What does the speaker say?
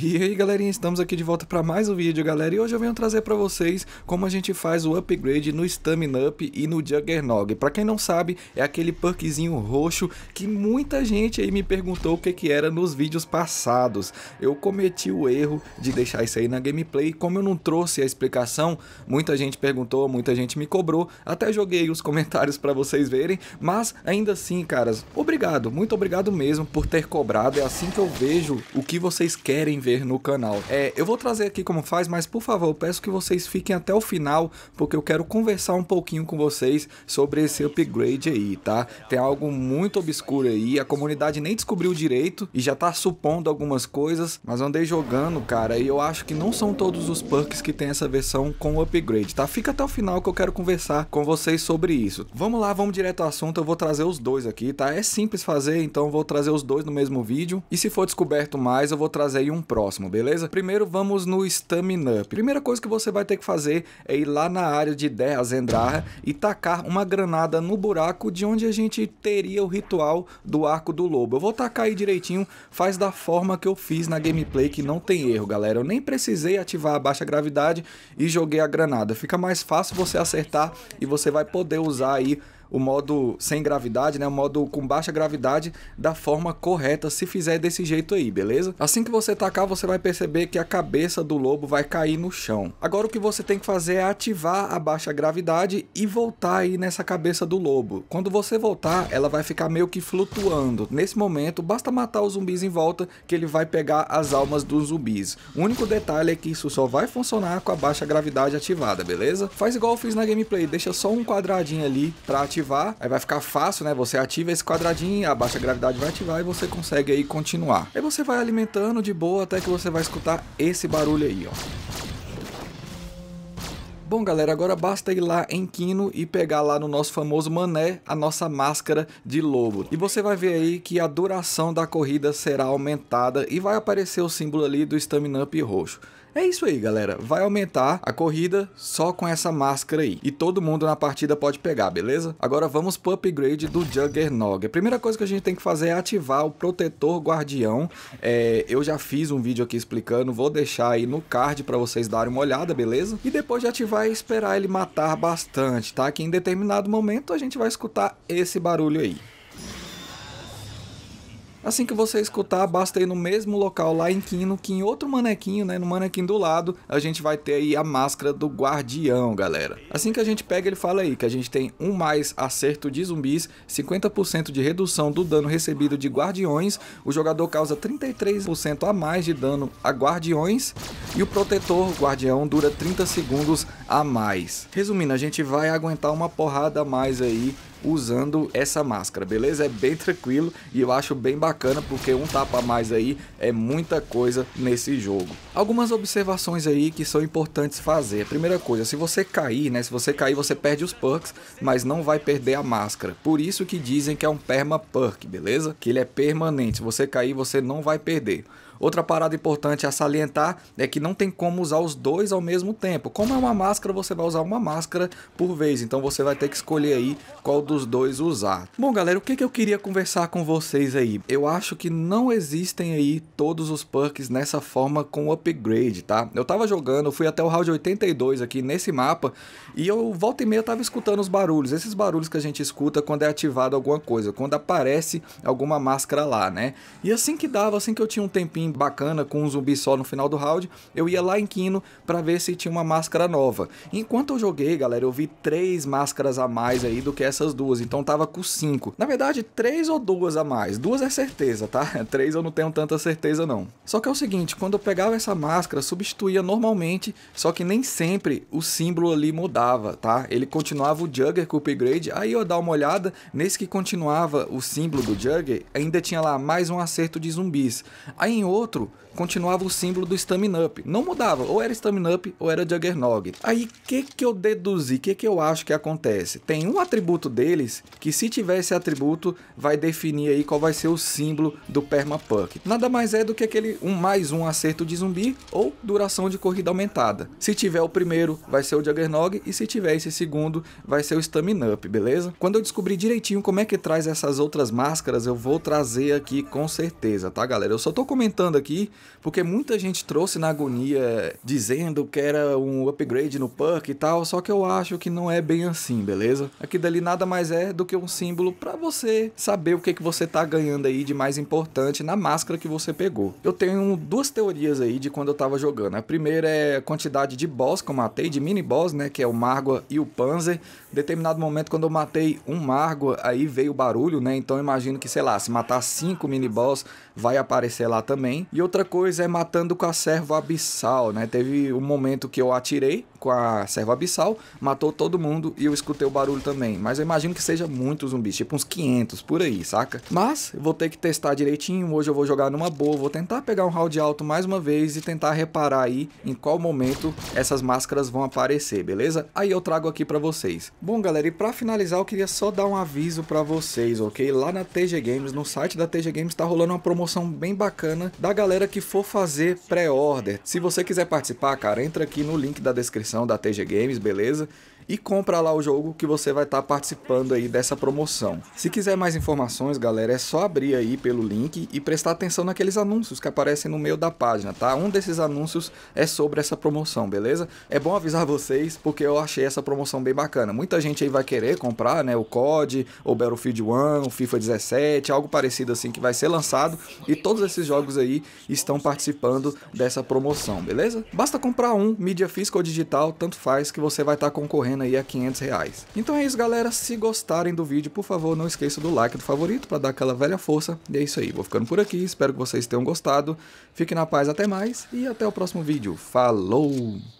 E aí galerinha, estamos aqui de volta para mais um vídeo galera E hoje eu venho trazer para vocês como a gente faz o upgrade no Stamina Up e no Juggernog Para quem não sabe, é aquele perkzinho roxo que muita gente aí me perguntou o que que era nos vídeos passados Eu cometi o erro de deixar isso aí na gameplay Como eu não trouxe a explicação, muita gente perguntou, muita gente me cobrou Até joguei os comentários para vocês verem Mas ainda assim caras, obrigado, muito obrigado mesmo por ter cobrado É assim que eu vejo o que vocês querem ver no canal. É, eu vou trazer aqui como faz, mas por favor, peço que vocês fiquem até o final, porque eu quero conversar um pouquinho com vocês sobre esse upgrade aí, tá? Tem algo muito obscuro aí, a comunidade nem descobriu direito e já tá supondo algumas coisas, mas andei jogando, cara, e eu acho que não são todos os perks que tem essa versão com upgrade, tá? Fica até o final que eu quero conversar com vocês sobre isso. Vamos lá, vamos direto ao assunto, eu vou trazer os dois aqui, tá? É simples fazer, então vou trazer os dois no mesmo vídeo, e se for descoberto mais, eu vou trazer aí um pro próximo, beleza? Primeiro vamos no Stamina Up. Primeira coisa que você vai ter que fazer é ir lá na área de Derra Zendraha e tacar uma granada no buraco de onde a gente teria o ritual do Arco do Lobo. Eu vou tacar aí direitinho, faz da forma que eu fiz na gameplay que não tem erro, galera. Eu nem precisei ativar a baixa gravidade e joguei a granada. Fica mais fácil você acertar e você vai poder usar aí o modo sem gravidade, né? O modo com baixa gravidade da forma correta, se fizer desse jeito aí, beleza? Assim que você tacar, você vai perceber que a cabeça do lobo vai cair no chão. Agora o que você tem que fazer é ativar a baixa gravidade e voltar aí nessa cabeça do lobo. Quando você voltar, ela vai ficar meio que flutuando. Nesse momento, basta matar os zumbis em volta que ele vai pegar as almas dos zumbis. O único detalhe é que isso só vai funcionar com a baixa gravidade ativada, beleza? Faz igual eu fiz na gameplay, deixa só um quadradinho ali pra ativar ativar, aí vai ficar fácil, né? Você ativa esse quadradinho, a baixa gravidade vai ativar e você consegue aí continuar. Aí você vai alimentando de boa até que você vai escutar esse barulho aí, ó. Bom, galera, agora basta ir lá em Kino e pegar lá no nosso famoso mané a nossa máscara de lobo. E você vai ver aí que a duração da corrida será aumentada e vai aparecer o símbolo ali do Stamina Up roxo. É isso aí, galera. Vai aumentar a corrida só com essa máscara aí. E todo mundo na partida pode pegar, beleza? Agora vamos pro upgrade do Juggernog. A primeira coisa que a gente tem que fazer é ativar o Protetor Guardião. É, eu já fiz um vídeo aqui explicando, vou deixar aí no card para vocês darem uma olhada, beleza? E depois de ativar vai esperar ele matar bastante, tá? Que em determinado momento a gente vai escutar esse barulho aí. Assim que você escutar, basta ir no mesmo local lá em Quino, que em outro manequinho, né, no manequim do lado, a gente vai ter aí a máscara do guardião, galera. Assim que a gente pega, ele fala aí que a gente tem um mais acerto de zumbis, 50% de redução do dano recebido de guardiões, o jogador causa 33% a mais de dano a guardiões e o protetor guardião dura 30 segundos a mais. Resumindo, a gente vai aguentar uma porrada a mais aí usando essa máscara, beleza? É bem tranquilo e eu acho bem bacana porque um tapa a mais aí é muita coisa nesse jogo. Algumas observações aí que são importantes fazer. Primeira coisa, se você cair, né? Se você cair, você perde os perks, mas não vai perder a máscara. Por isso que dizem que é um perma perk, beleza? Que ele é permanente. Se você cair, você não vai perder. Outra parada importante a salientar é que não tem como usar os dois ao mesmo tempo. Como é uma máscara, você vai usar uma máscara por vez, então você vai ter que escolher aí qual dos dois usar. Bom, galera, o que, que eu queria conversar com vocês aí? Eu acho que não existem aí todos os perks nessa forma com upgrade, tá? Eu tava jogando, fui até o round 82 aqui nesse mapa e eu volta e meia tava escutando os barulhos, esses barulhos que a gente escuta quando é ativado alguma coisa, quando aparece alguma máscara lá, né? E assim que dava, assim que eu tinha um tempinho bacana com um zumbi só no final do round, eu ia lá em Kino para ver se tinha uma máscara nova. Enquanto eu joguei, galera, eu vi três máscaras a mais aí do que essas duas, então tava com cinco. Na verdade, três ou duas a mais, duas é certeza, tá? Três eu não tenho tanta certeza não. Só que é o seguinte, quando eu pegava essa máscara, substituía normalmente, só que nem sempre o símbolo ali mudava, tá? Ele continuava o Jugger com o upgrade, aí eu dar uma olhada, nesse que continuava o símbolo do Jugger, ainda tinha lá mais um acerto de zumbis. Aí em outro outro continuava o símbolo do Stamina Up. Não mudava, ou era Stamina Up ou era Juggernaut. Aí o que, que eu deduzi, o que, que eu acho que acontece? Tem um atributo deles que se tiver esse atributo vai definir aí qual vai ser o símbolo do Permapuck. Nada mais é do que aquele um mais um acerto de zumbi ou duração de corrida aumentada. Se tiver o primeiro vai ser o Juggernaut e se tiver esse segundo vai ser o Stamina Up, beleza? Quando eu descobrir direitinho como é que traz essas outras máscaras eu vou trazer aqui com certeza, tá galera? Eu só tô comentando falando aqui, porque muita gente trouxe na agonia eh, dizendo que era um upgrade no perk e tal, só que eu acho que não é bem assim, beleza? Aqui dali nada mais é do que um símbolo para você saber o que, que você tá ganhando aí de mais importante na máscara que você pegou. Eu tenho duas teorias aí de quando eu tava jogando. A primeira é a quantidade de boss que eu matei, de mini boss, né, que é o Margua e o Panzer. Em determinado momento quando eu matei um Margua, aí veio o barulho, né? Então imagino que, sei lá, se matar cinco mini boss vai aparecer lá também. E outra coisa é matando com a serva abissal, né? Teve um momento que eu atirei com a serva abissal, matou todo mundo e eu escutei o barulho também. Mas eu imagino que seja muitos zumbis, tipo uns 500 por aí, saca? Mas vou ter que testar direitinho, hoje eu vou jogar numa boa, vou tentar pegar um round alto mais uma vez e tentar reparar aí em qual momento essas máscaras vão aparecer, beleza? Aí eu trago aqui pra vocês. Bom, galera, e pra finalizar eu queria só dar um aviso pra vocês, ok? Lá na TG Games, no site da TG Games, tá rolando uma promoção bem bacana da galera que for fazer pré-order. Se você quiser participar, cara, entra aqui no link da descrição da TG Games, beleza? e compra lá o jogo que você vai estar tá participando aí dessa promoção. Se quiser mais informações, galera, é só abrir aí pelo link e prestar atenção naqueles anúncios que aparecem no meio da página, tá? Um desses anúncios é sobre essa promoção, beleza? É bom avisar vocês porque eu achei essa promoção bem bacana. Muita gente aí vai querer comprar, né, o COD, ou Battlefield 1, o FIFA 17, algo parecido assim que vai ser lançado e todos esses jogos aí estão participando dessa promoção, beleza? Basta comprar um, mídia física ou digital, tanto faz que você vai estar tá concorrendo aí a 500 reais. Então é isso galera, se gostarem do vídeo, por favor não esqueça do like do favorito para dar aquela velha força. E é isso aí, vou ficando por aqui, espero que vocês tenham gostado. Fique na paz, até mais e até o próximo vídeo. Falou!